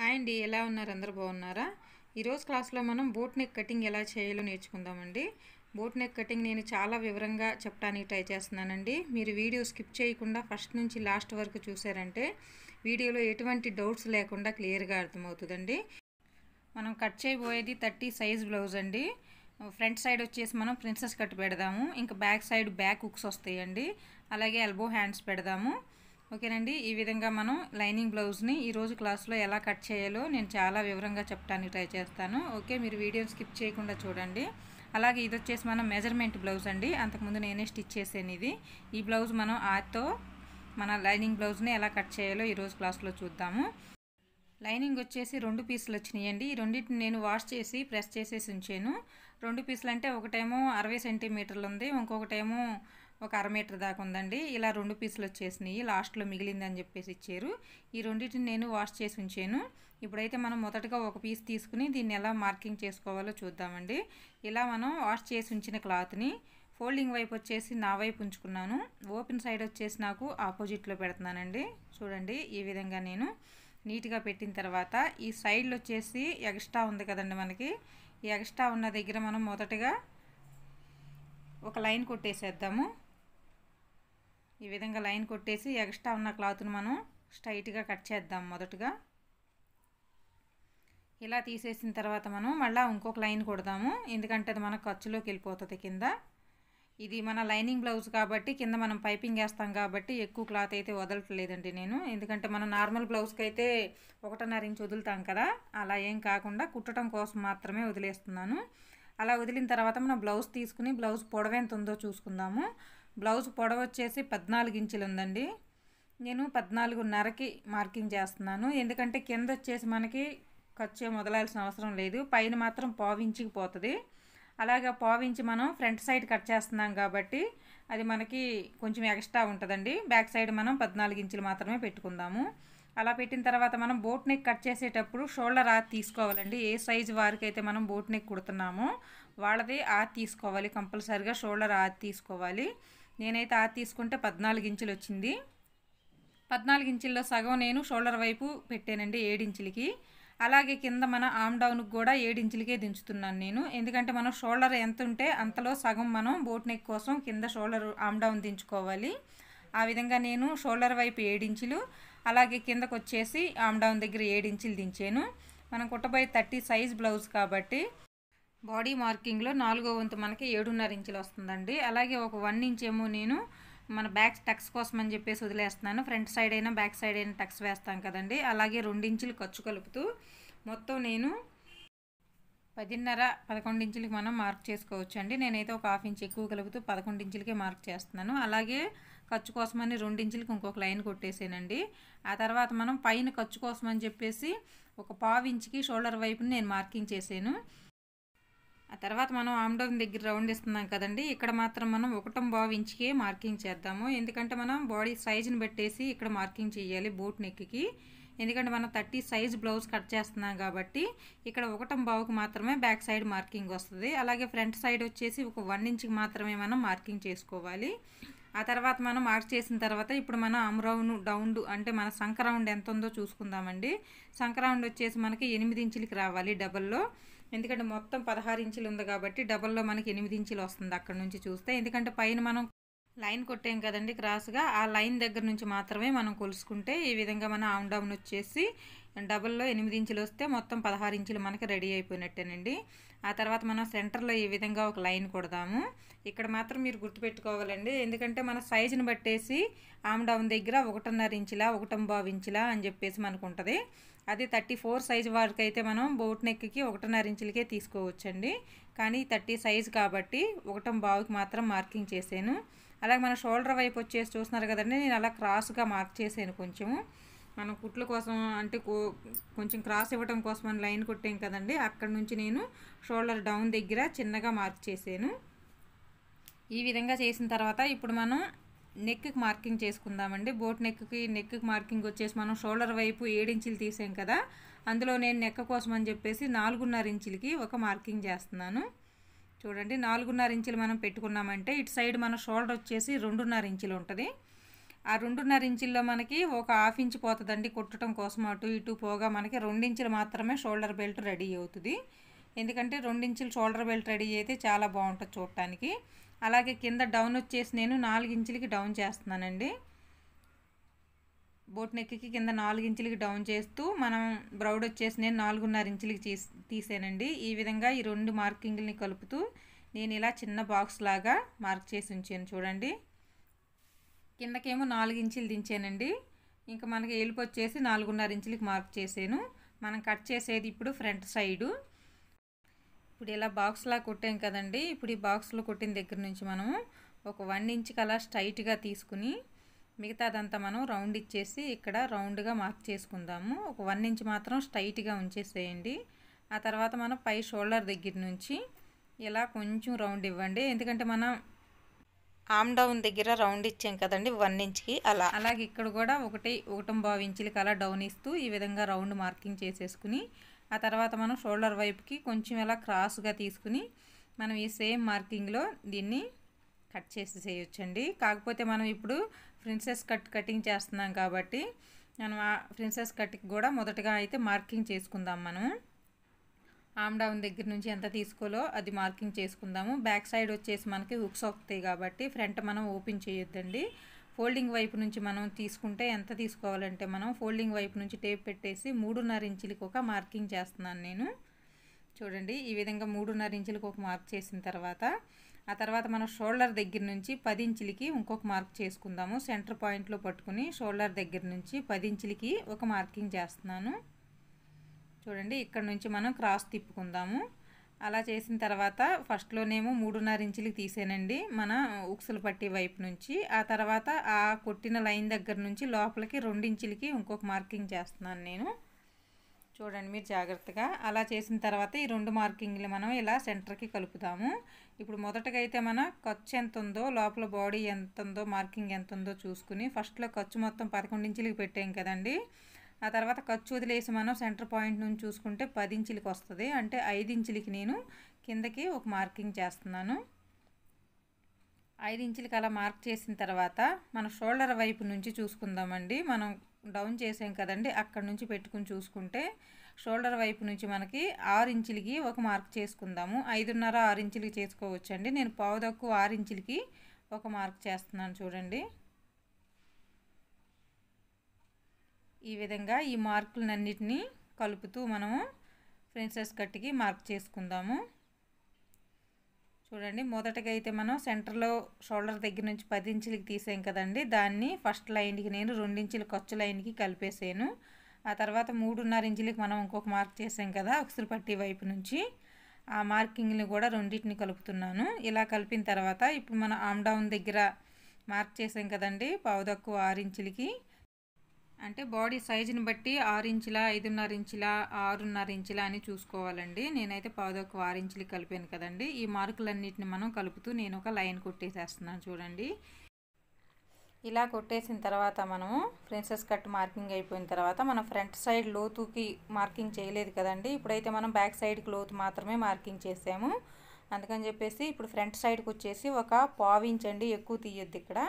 hi అండి ఎలా ఉన్నారు అందరు బాగున్నారా ఈరోజు క్లాస్లో మనం బోట్ నెక్ కటింగ్ ఎలా చేయాలో నేర్చుకుందామండి బోట్ నెక్ కటింగ్ నేను చాలా వివరంగా చెప్పడానికి ట్రై చేస్తున్నానండి మీరు వీడియో స్కిప్ చేయకుండా ఫస్ట్ నుంచి లాస్ట్ వరకు చూసారంటే వీడియోలో ఎటువంటి డౌట్స్ లేకుండా క్లియర్గా అర్థమవుతుందండి మనం కట్ చేయబోయేది థర్టీ సైజ్ బ్లౌజ్ అండి ఫ్రంట్ సైడ్ వచ్చేసి మనం ప్రిన్సెస్ కట్ పెడదాము ఇంకా బ్యాక్ సైడ్ బ్యాక్ హుక్స్ వస్తాయండి అలాగే ఎల్బో హ్యాండ్స్ పెడదాము ఓకేనండి ఈ విధంగా మనం లైనింగ్ బ్లౌజ్ని ఈరోజు క్లాస్లో ఎలా కట్ చేయాలో నేను చాలా వివరంగా చెప్పడానికి ట్రై చేస్తాను ఓకే మీరు వీడియో స్కిప్ చేయకుండా చూడండి అలాగే ఇది వచ్చేసి మనం మెజర్మెంట్ బ్లౌజ్ అండి అంతకుముందు నేనే స్టిచ్ చేసాను ఇది ఈ బ్లౌజ్ మనం ఆతో మన లైనింగ్ బ్లౌజ్ని ఎలా కట్ చేయాలో ఈరోజు క్లాస్లో చూద్దాము లైనింగ్ వచ్చేసి రెండు పీసులు వచ్చినాయండి ఈ రెండింటిని నేను వాష్ చేసి ప్రెస్ చేసేసి ఉంచాను రెండు పీసులు అంటే ఒకటేమో అరవై సెంటీమీటర్లు ఉంది ఇంకొకటేమో ఒక అర మీటర్ దాకా ఉందండి ఇలా రెండు పీసులు వచ్చేసినాయి లాస్ట్లో మిగిలిందని చెప్పేసి ఇచ్చారు ఈ రెండింటిని నేను వాష్ చేసి ఉంచాను ఇప్పుడైతే మనం మొదటగా ఒక పీస్ తీసుకుని దీన్ని ఎలా మార్కింగ్ చేసుకోవాలో చూద్దామండి ఇలా మనం వాష్ చేసి ఉంచిన క్లాత్ని ఫోల్డింగ్ వైపు వచ్చేసి నా వైపు ఉంచుకున్నాను ఓపెన్ సైడ్ వచ్చేసి నాకు ఆపోజిట్లో పెడుతున్నానండి చూడండి ఈ విధంగా నేను నీట్గా పెట్టిన తర్వాత ఈ సైడ్లో వచ్చేసి ఎక్స్ట్రా ఉంది కదండి మనకి ఈ ఎక్స్ట్రా ఉన్న దగ్గర మనం మొదటగా ఒక లైన్ కొట్టేసేద్దాము ఈ విధంగా లైన్ కొట్టేసి ఎక్స్ట్రా ఉన్న క్లాత్ను మనం స్ట్రైట్గా కట్ చేద్దాం మొదటగా ఇలా తీసేసిన తర్వాత మనం మళ్ళీ ఇంకొక లైన్ కొడదాము ఎందుకంటే అది మన ఖర్చులోకి వెళ్ళిపోతుంది కింద ఇది మన లైనింగ్ బ్లౌజ్ కాబట్టి కింద మనం పైపింగ్ వేస్తాం కాబట్టి ఎక్కువ క్లాత్ అయితే వదలట్లేదండి నేను ఎందుకంటే మనం నార్మల్ బ్లౌజ్కి అయితే ఒకటన్నర ఇంచు వదులుతాం కదా అలా ఏం కాకుండా కుట్టడం కోసం మాత్రమే వదిలేస్తున్నాను అలా వదిలిన తర్వాత మనం బ్లౌజ్ తీసుకుని బ్లౌజ్ పొడవెంత ఉందో చూసుకుందాము బ్లౌజ్ పొడవు వచ్చేసి పద్నాలుగు ఇంచులు ఉందండి నేను పద్నాలుగున్నరకి మార్కింగ్ చేస్తున్నాను ఎందుకంటే కింద వచ్చేసి మనకి ఖర్చు మొదలాల్సిన అవసరం లేదు పైన మాత్రం పావించికి పోతుంది అలాగే పావించి మనం ఫ్రంట్ సైడ్ కట్ చేస్తున్నాం కాబట్టి అది మనకి కొంచెం ఎక్స్ట్రా ఉంటుందండి బ్యాక్ సైడ్ మనం పద్నాలుగు ఇంచులు మాత్రమే పెట్టుకుందాము అలా పెట్టిన తర్వాత మనం బోట్ నెక్ కట్ చేసేటప్పుడు షోల్డర్ ఆ తీసుకోవాలండి ఏ సైజు వారికి అయితే మనం బోట్ నెక్ కుడుతున్నామో వాళ్ళది ఆ తీసుకోవాలి కంపల్సరిగా షోల్డర్ ఆ తీసుకోవాలి నేనైతే ఆరు తీసుకుంటే పద్నాలుగు ఇంచులు వచ్చింది పద్నాలుగు ఇంచుల్లో సగం నేను షోల్డర్ వైపు పెట్టానండి ఏడించులకి అలాగే కింద మన ఆమ్ డౌన్కి కూడా ఏడించులకే దించుతున్నాను నేను ఎందుకంటే మనం షోల్డర్ ఎంత ఉంటే అంతలో సగం మనం బోట్ నెక్ కోసం కింద షోల్డర్ ఆమ్ డౌన్ దించుకోవాలి ఆ విధంగా నేను షోల్డర్ వైపు ఏడించులు అలాగే కిందకు వచ్చేసి ఆమ్ డౌన్ దగ్గర ఏడించులు దించాను మనం కుట్టబోయే థర్టీ సైజ్ బ్లౌజ్ కాబట్టి బాడీ మార్కింగ్లో నాలుగో వంతు మనకి ఏడున్నర ఇంచులు వస్తుందండి అలాగే ఒక వన్ ఇంచ్ ఏమో నేను మన బ్యాక్ టక్స్ కోసం అని చెప్పేసి వదిలేస్తున్నాను ఫ్రంట్ సైడ్ అయినా బ్యాక్ సైడ్ అయినా టక్స్ వేస్తాం కదండి అలాగే ఇంచులు ఖర్చు కలుపుతూ మొత్తం నేను పదిన్నర పదకొండు ఇంచులకి మనం మార్క్ చేసుకోవచ్చు అండి నేనైతే ఒక హాఫ్ ఇంచ్ ఎక్కువ కలుపుతూ పదకొండు ఇంచులకే మార్క్ చేస్తున్నాను అలాగే ఖర్చు కోసమని ఇంచులకి ఇంకొక లైన్ కొట్టేసానండి ఆ తర్వాత మనం పైన ఖర్చు కోసం అని చెప్పేసి ఒక పావు ఇంచుకి షోల్డర్ వైపుని నేను మార్కింగ్ చేశాను ఆ తర్వాత మనం ఆమ్డోర్ దగ్గర రౌండ్ ఇస్తున్నాం కదండి ఇక్కడ మాత్రం మనం ఒకటం బావ్ ఇంచుకే మార్కింగ్ చేద్దాము ఎందుకంటే మనం బాడీ సైజుని పెట్టేసి ఇక్కడ మార్కింగ్ చేయాలి బూట్ నెక్కి ఎందుకంటే మనం థర్టీ సైజ్ బ్లౌజ్ కట్ చేస్తున్నాం కాబట్టి ఇక్కడ ఒకటం బావుకి మాత్రమే బ్యాక్ సైడ్ మార్కింగ్ వస్తుంది అలాగే ఫ్రంట్ సైడ్ వచ్చేసి ఒక వన్ ఇంచ్కి మాత్రమే మనం మార్కింగ్ చేసుకోవాలి ఆ తర్వాత మనం మార్క్ చేసిన తర్వాత ఇప్పుడు మనం అమరౌను డౌండ్ అంటే మన సంక్రౌండ్ ఎంత ఉందో చూసుకుందామండి సంక్రౌండ్ వచ్చేసి మనకి ఎనిమిది ఇంచులకి రావాలి డబల్లో ఎందుకంటే మొత్తం పదహారు ఇంచులు ఉంది కాబట్టి డబల్లో మనకి ఎనిమిది ఇంచులు వస్తుంది అక్కడ నుంచి చూస్తే ఎందుకంటే పైన మనం లైన్ కొట్టాం కదండి క్రాస్గా ఆ లైన్ దగ్గర నుంచి మాత్రమే మనం కొలుసుకుంటే ఈ విధంగా మనం ఆమ్ డౌన్ వచ్చేసి డబల్లో ఎనిమిది ఇంచులు వస్తే మొత్తం పదహారు ఇంచులు మనకి రెడీ అయిపోయినట్టేనండి ఆ తర్వాత మనం సెంటర్లో ఈ విధంగా ఒక లైన్ కొడదాము ఇక్కడ మాత్రం మీరు గుర్తుపెట్టుకోవాలండి ఎందుకంటే మన సైజుని బట్టేసి ఆమ్ డౌన్ దగ్గర ఒకటిన్నర ఇంచులా ఒకటం బావు ఇంచులా అని చెప్పేసి మనకు ఉంటుంది అది థర్టీ ఫోర్ సైజ్ వరకు అయితే మనం బోట్ నెక్కి ఒకటిన్నర ఇంచులకే తీసుకోవచ్చండి కానీ థర్టీ సైజ్ కాబట్టి ఒకటం బావుకి మాత్రం మార్కింగ్ చేశాను అలాగే మన షోల్డర్ వైపు వచ్చేసి చూస్తున్నారు కదండి నేను అలా క్రాస్గా మార్క్ చేశాను కొంచెము మనం కుట్ల కోసం అంటే కొంచెం క్రాస్ ఇవ్వడం కోసం మనం లైన్ కొట్టాం కదండి అక్కడ నుంచి నేను షోల్డర్ డౌన్ దగ్గర చిన్నగా మార్క్ చేశాను ఈ విధంగా చేసిన తర్వాత ఇప్పుడు మనం నెక్కి మార్కింగ్ చేసుకుందామండి బోట్ నెక్కి నెక్కి మార్కింగ్ వచ్చేసి మనం షోల్డర్ వైపు ఏడించులు తీసాం కదా అందులో నేను నెక్క కోసం అని చెప్పేసి నాలుగున్నర ఇంచులకి ఒక మార్కింగ్ చేస్తున్నాను చూడండి నాలుగున్నర ఇంచులు మనం పెట్టుకున్నామంటే ఇటు సైడ్ మన షోల్డర్ వచ్చేసి రెండున్నర ఇంచులు ఉంటుంది ఆ రెండున్నర ఇంచుల్లో మనకి ఒక హాఫ్ ఇంచ్ పోతుందండి కుట్టడం కోసం అటు ఇటు పోగా మనకి రెండించులు మాత్రమే షోల్డర్ బెల్ట్ రెడీ అవుతుంది ఎందుకంటే రెండించులు షోల్డర్ బెల్ట్ రెడీ అయితే చాలా బాగుంటుంది చూడటానికి అలాగే కింద డౌన్ వచ్చేసి నేను నాలుగు ఇంచులకి డౌన్ చేస్తున్నానండి బోట్ నెక్కి కింద నాలుగు ఇంచులకి డౌన్ చేస్తూ మనం బ్రౌడ్ వచ్చేసి నేను నాలుగున్నర ఇంచులకి తీసి తీసానండి ఈ విధంగా ఈ రెండు మార్కింగ్ని కలుపుతూ నేను ఇలా చిన్న బాక్స్ లాగా మార్క్ చేసి ఉంచాను చూడండి కిందకేమో నాలుగు ఇంచులు దించానండి ఇంకా మనకి ఎలుపు వచ్చేసి నాలుగున్నర ఇంచులకి మార్క్ చేశాను మనం కట్ చేసేది ఇప్పుడు ఫ్రంట్ సైడు ఇప్పుడు ఇలా బాక్స్లా కొట్టాం కదండి ఇప్పుడు ఈ బాక్స్లో కొట్టిన దగ్గర నుంచి మనము ఒక వన్ ఇంచ్ కలా స్ట్రైట్గా తీసుకుని మిగతా అదంతా మనం రౌండ్ ఇచ్చేసి ఇక్కడ రౌండ్గా మార్క్ చేసుకుందాము ఒక వన్ ఇంచ్ మాత్రం స్ట్రైట్గా ఉంచేసేయండి ఆ తర్వాత మనం పై షోల్డర్ దగ్గర నుంచి ఇలా కొంచెం రౌండ్ ఇవ్వండి ఎందుకంటే మనం ఆమ్ డౌన్ దగ్గర రౌండ్ ఇచ్చాం కదండి వన్ ఇంచ్కి అలా అలాగే ఇక్కడ కూడా ఒకటి ఒకటం ఇంచులకి అలా డౌన్ ఇస్తూ ఈ విధంగా రౌండ్ మార్కింగ్ చేసేసుకుని ఆ తర్వాత మనం షోల్డర్ వైపుకి కొంచెం ఇలా క్రాస్గా తీసుకుని మనం ఈ సేమ్ మార్కింగ్లో దీన్ని కట్ చేసి చేయొచ్చండి కాకపోతే మనం ఇప్పుడు ప్రిన్సెస్ కట్ కటింగ్ చేస్తున్నాం కాబట్టి మనం ఆ ప్రిన్సెస్ కట్కి కూడా మొదటగా అయితే మార్కింగ్ చేసుకుందాం మనం డౌన్ దగ్గర నుంచి ఎంత తీసుకోలో అది మార్కింగ్ చేసుకుందాము బ్యాక్ సైడ్ వచ్చేసి మనకి హుక్స్ వస్తాయి కాబట్టి ఫ్రంట్ మనం ఓపెన్ చేయొద్దండి ఫోల్డింగ్ వైపు నుంచి మనం తీసుకుంటే ఎంత తీసుకోవాలంటే మనం ఫోల్డింగ్ వైపు నుంచి టేప్ పెట్టేసి మూడున్నర ఇంచులకి ఒక మార్కింగ్ చేస్తున్నాను నేను చూడండి ఈ విధంగా మూడున్నర ఇంచులకు ఒక మార్క్ చేసిన తర్వాత ఆ తర్వాత మనం షోల్డర్ దగ్గర నుంచి పది ఇంచులకి ఇంకొక మార్క్ చేసుకుందాము సెంటర్ పాయింట్లో పట్టుకుని షోల్డర్ దగ్గర నుంచి పది ఇంచులకి ఒక మార్కింగ్ చేస్తున్నాను చూడండి ఇక్కడ నుంచి మనం క్రాస్ తిప్పుకుందాము అలా చేసిన తర్వాత ఫస్ట్లోనేమో మూడున్నర ఇంచులకి తీసానండి మన ఉక్సులు పట్టే వైపు నుంచి ఆ తర్వాత ఆ కొట్టిన లైన్ దగ్గర నుంచి లోపలికి ఇంచులకి ఇంకొక మార్కింగ్ చేస్తున్నాను నేను చూడండి మీరు జాగ్రత్తగా అలా చేసిన తర్వాత ఈ రెండు మార్కింగ్లు మనం ఇలా సెంటర్కి కలుపుతాము ఇప్పుడు మొదటగా అయితే మన ఖర్చు ఎంత ఉందో లోపల బాడీ ఎంత ఉందో మార్కింగ్ ఎంత ఉందో చూసుకుని ఫస్ట్లో ఖర్చు మొత్తం పదకొండు ఇంచులకి పెట్టాం కదండి ఆ తర్వాత ఖర్చు వదిలేసి మనం సెంటర్ పాయింట్ నుంచి చూసుకుంటే పది ఇంచులకి వస్తుంది అంటే ఐదు ఇంచులకి నేను కిందకి ఒక మార్కింగ్ చేస్తున్నాను ఐదు ఇంచులకి అలా మార్క్ చేసిన తర్వాత మన షోల్డర్ వైపు నుంచి చూసుకుందామండి మనం డౌన్ చేసాం కదండి అక్కడ నుంచి పెట్టుకుని చూసుకుంటే షోల్డర్ వైపు నుంచి మనకి ఆరు ఇంచులకి ఒక మార్క్ చేసుకుందాము ఐదున్నర ఆరు ఇంచులకి చేసుకోవచ్చండి నేను పావు తక్కువ ఆరు ఇంచులకి ఒక మార్క్ చేస్తున్నాను చూడండి ఈ విధంగా ఈ మార్కులన్నిటినీ కలుపుతూ మనము ప్రిన్సెస్ కట్టికి మార్క్ చేసుకుందాము చూడండి మొదటగా అయితే మనం సెంటర్లో షోల్డర్ దగ్గర నుంచి పది ఇంచులకి తీసాం కదండి దాన్ని ఫస్ట్ లైన్కి నేను రెండించులు ఖర్చు లైన్కి కలిపేసాను ఆ తర్వాత మూడున్నర ఇంచులకి మనం ఇంకొక మార్క్ చేసాం కదా ఉక్సులు పట్టి వైపు నుంచి ఆ మార్కింగ్ని కూడా రెండింటిని కలుపుతున్నాను ఇలా కలిపిన తర్వాత ఇప్పుడు మనం ఆమ్ డౌన్ దగ్గర మార్క్ చేసాం కదండి పావుదక్కు ఆరు ఇంచులకి అంటే బాడీ సైజుని బట్టి ఆరు ఇంచుల ఐదున్నర ఇంచుల ఆరున్నర ఇంచుల అని చూసుకోవాలండి నేనైతే పాదొక ఆరు ఇంచులు కలిపాను కదండి ఈ మార్కులన్నిటిని మనం కలుపుతూ నేను ఒక లైన్ కొట్టేసేస్తున్నాను చూడండి ఇలా కొట్టేసిన తర్వాత మనము ప్రిన్సెస్ కట్ మార్కింగ్ అయిపోయిన తర్వాత మనం ఫ్రంట్ సైడ్ లోతుకి మార్కింగ్ చేయలేదు కదండి ఇప్పుడైతే మనం బ్యాక్ సైడ్కి లోతు మాత్రమే మార్కింగ్ చేసాము అందుకని చెప్పేసి ఇప్పుడు ఫ్రంట్ సైడ్కి వచ్చేసి ఒక పావు ఇంచ్ అండి ఎక్కువ తీయొద్దు ఇక్కడ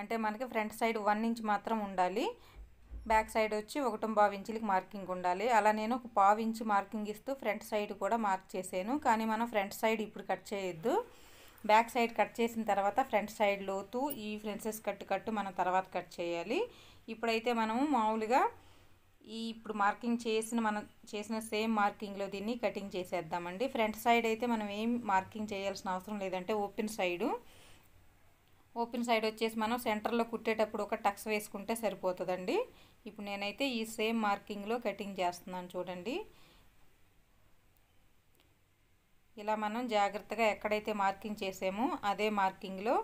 అంటే మనకి ఫ్రంట్ సైడ్ వన్ ఇంచ్ మాత్రం ఉండాలి బ్యాక్ సైడ్ వచ్చి ఒకటి పావు ఇంచులకి మార్కింగ్ ఉండాలి అలా నేను ఒక పావు ఇంచు మార్కింగ్ ఇస్తూ ఫ్రంట్ సైడ్ కూడా మార్క్ చేశాను కానీ మనం ఫ్రంట్ సైడ్ ఇప్పుడు కట్ చేయొద్దు బ్యాక్ సైడ్ కట్ చేసిన తర్వాత ఫ్రంట్ సైడ్ లోతు ఈ ఫ్రెన్సెస్ కట్టు కట్టు మనం తర్వాత కట్ చేయాలి ఇప్పుడైతే మనము మామూలుగా ఈ ఇప్పుడు మార్కింగ్ చేసిన మనం చేసిన సేమ్ మార్కింగ్లో దీన్ని కటింగ్ చేసేద్దామండి ఫ్రంట్ సైడ్ అయితే మనం ఏం మార్కింగ్ చేయాల్సిన అవసరం లేదంటే ఓపెన్ సైడు ఓపెన్ సైడ్ వచ్చేసి మనం సెంటర్లో కుట్టేటప్పుడు ఒక టక్స్ వేసుకుంటే సరిపోతుందండి ఇప్పుడు నేనైతే ఈ సేమ్ మార్కింగ్లో కటింగ్ చేస్తున్నాను చూడండి ఇలా మనం జాగ్రత్తగా ఎక్కడైతే మార్కింగ్ చేసామో అదే మార్కింగ్లో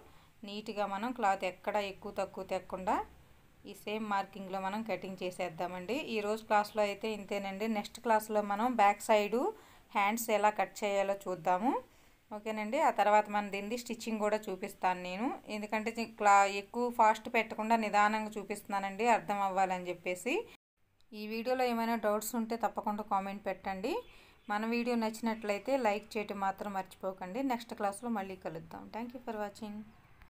నీట్గా మనం క్లాత్ ఎక్కడ ఎక్కువ తక్కువ తెక్కకుండా ఈ సేమ్ మార్కింగ్లో మనం కటింగ్ చేసేద్దామండి ఈరోజు క్లాస్లో అయితే ఇంతేనండి నెక్స్ట్ క్లాస్లో మనం బ్యాక్ సైడు హ్యాండ్స్ ఎలా కట్ చేయాలో చూద్దాము ఓకేనండి ఆ తర్వాత మన దీన్ని స్టిచ్చింగ్ కూడా చూపిస్తాను నేను ఎందుకంటే క్లా ఎక్కువ ఫాస్ట్ పెట్టకుండా నిదానంగా చూపిస్తున్నానండి అర్థం అవ్వాలని చెప్పేసి ఈ వీడియోలో ఏమైనా డౌట్స్ ఉంటే తప్పకుండా కామెంట్ పెట్టండి మన వీడియో నచ్చినట్లయితే లైక్ చేయటం మాత్రం మర్చిపోకండి నెక్స్ట్ క్లాస్లో మళ్ళీ కలుద్దాం థ్యాంక్ ఫర్ వాచింగ్